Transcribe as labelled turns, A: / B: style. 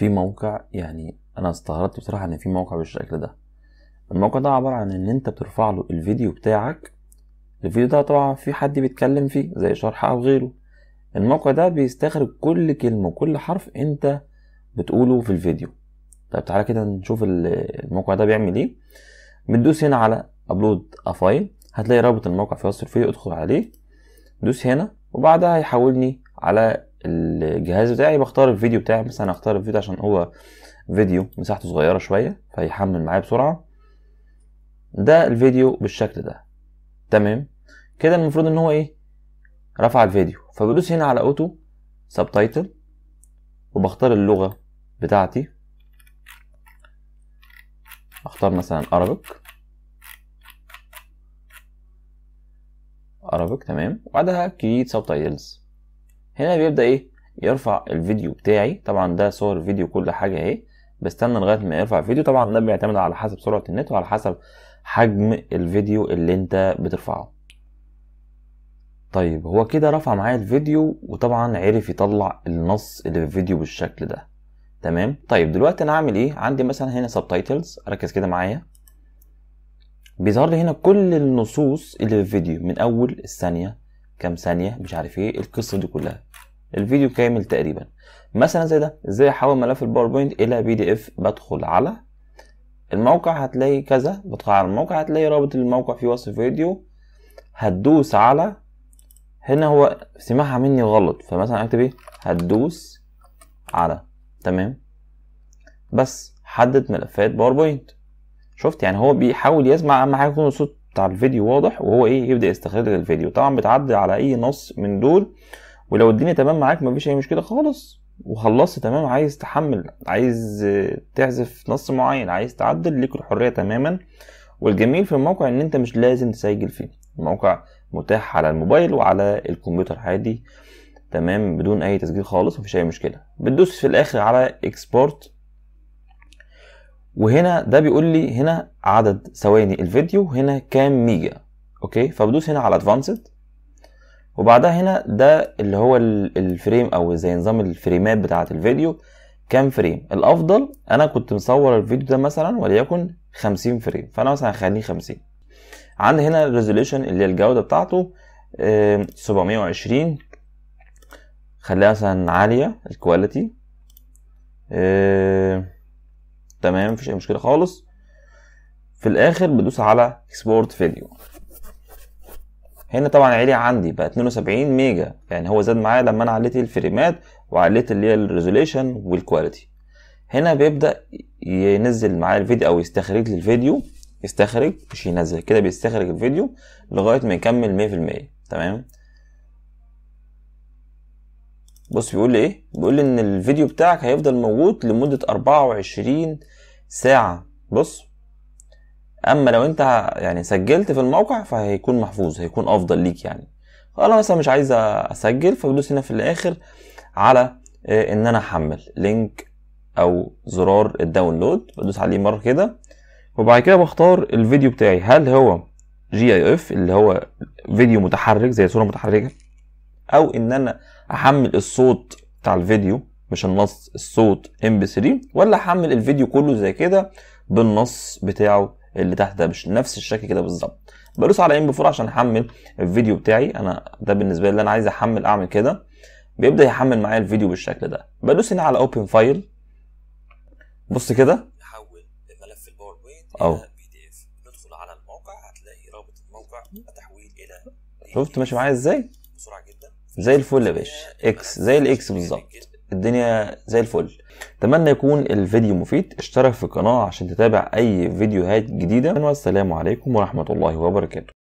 A: في موقع يعني انا استغربت بصراحه ان في موقع بالشكل ده الموقع ده عباره عن ان انت بترفع له الفيديو بتاعك الفيديو ده طبعا في حد بيتكلم فيه زي شرح او غيره الموقع ده بيستخرج كل كلمه وكل حرف انت بتقوله في الفيديو طب تعالى كده نشوف الموقع ده بيعمل ايه بتدوس هنا على ابلود افايل هتلاقي رابط الموقع في وصف الفيديو ادخل عليه دوس هنا وبعدها هيحولني على الجهاز بتاعي بختار الفيديو بتاعي مثلا هختار الفيديو عشان هو فيديو مساحته صغيرة شوية فيحمل معايا بسرعة ده الفيديو بالشكل ده تمام كده المفروض ان هو ايه رفع الفيديو فبدوس هنا على اوتو سبتايتل وبختار اللغة بتاعتي اختار مثلا Arabic Arabic تمام وبعدها create سبتايتلز هنا بيبدا ايه يرفع الفيديو بتاعي طبعا ده صور فيديو كل حاجه اهي بستنى لغايه ما يرفع الفيديو طبعا ده بيعتمد على حسب سرعه النت وعلى حسب حجم الفيديو اللي انت بترفعه طيب هو كده رفع معايا الفيديو وطبعا عرف يطلع النص اللي في الفيديو بالشكل ده تمام طيب دلوقتي انا هعمل ايه عندي مثلا هنا سبتايتلز ركز كده معايا بيظهر لي هنا كل النصوص اللي في الفيديو من اول الثانيه كام ثانيه مش عارف ايه القصه دي كلها الفيديو كامل تقريبا مثلا زي ده ازاي احول ملف الباوربوينت الى بي دي اف بدخل على الموقع هتلاقي كذا بدخل على الموقع هتلاقي رابط الموقع في وصف الفيديو هتدوس على هنا هو سمعها مني غلط فمثلا اكتب ايه هتدوس على تمام بس حدد ملفات باوربوينت شفت يعني هو بيحاول يسمع اهم حاجه يكون الصوت بتاع الفيديو واضح وهو ايه يبدا يستخرج الفيديو طبعا بتعدي على اي نص من دول ولو الدنيا تمام معاك مفيش اي مشكله خالص وخلصت تمام عايز تحمل عايز تعزف نص معين عايز تعدل ليك الحريه تماما والجميل في الموقع ان انت مش لازم تسجل فيه الموقع متاح على الموبايل وعلى الكمبيوتر عادي تمام بدون اي تسجيل خالص مفيش اي مشكله بتدوس في الاخر على اكسبورت وهنا ده بيقول لي هنا عدد ثواني الفيديو هنا كام ميجا اوكي فبدوس هنا على ادفانسد وبعدها هنا ده اللي هو الفريم او زي نظام الفريمات بتاعه الفيديو كام فريم الافضل انا كنت مصور الفيديو ده مثلا وليكن 50 فريم فانا مثلا هخليه 50 عندي هنا الريزوليوشن اللي هي الجوده بتاعته 720 خليها مثلا عاليه الكواليتي تمام مفيش اي مشكله خالص في الاخر بدوس على اكسبورت فيديو هنا طبعا عالي عندي بقى 72 ميجا يعني هو زاد معايا لما انا عليت الفريمات وعليت اللي هي الريزوليشن والكواليتي هنا بيبدا ينزل معايا الفيديو او يستخرج لي الفيديو يستخرج مش ينزل كده بيستخرج الفيديو لغايه ما يكمل 100% تمام بص بيقول لي ايه بيقول لي ان الفيديو بتاعك هيفضل موجود لمدة 24 ساعة بص اما لو انت يعني سجلت في الموقع فهيكون محفوظ هيكون افضل ليك يعني انا مثلا مش عايز اسجل فبدوس هنا في الاخر على آه، ان انا احمل لينك او زرار الداونلود بدوس عليه مره كده وبعد كده بختار الفيديو بتاعي هل هو جي اي اف اللي هو فيديو متحرك زي صوره متحركه او ان انا احمل الصوت بتاع الفيديو مش النص الصوت ام بي 3 ولا احمل الفيديو كله زي كده بالنص بتاعه اللي تحت ده مش نفس الشكل كده بالظبط بدوس على ام بي 4 عشان احمل الفيديو بتاعي انا ده بالنسبه لي اللي انا عايز احمل اعمل كده بيبدا يحمل معايا الفيديو بالشكل ده بدوس هنا على اوبن فايل بص كده نحول الملف الباوربوينت الى بي دي اف ندخل على الموقع هتلاقي رابط الموقع التحويل الى شفت ماشي معايا ازاي زي الفل يا باشا اكس زي الاكس بالظبط الدنيا زي الفل اتمنى يكون الفيديو مفيد اشترك في القناه عشان تتابع اي فيديوهات جديده والسلام عليكم ورحمه الله وبركاته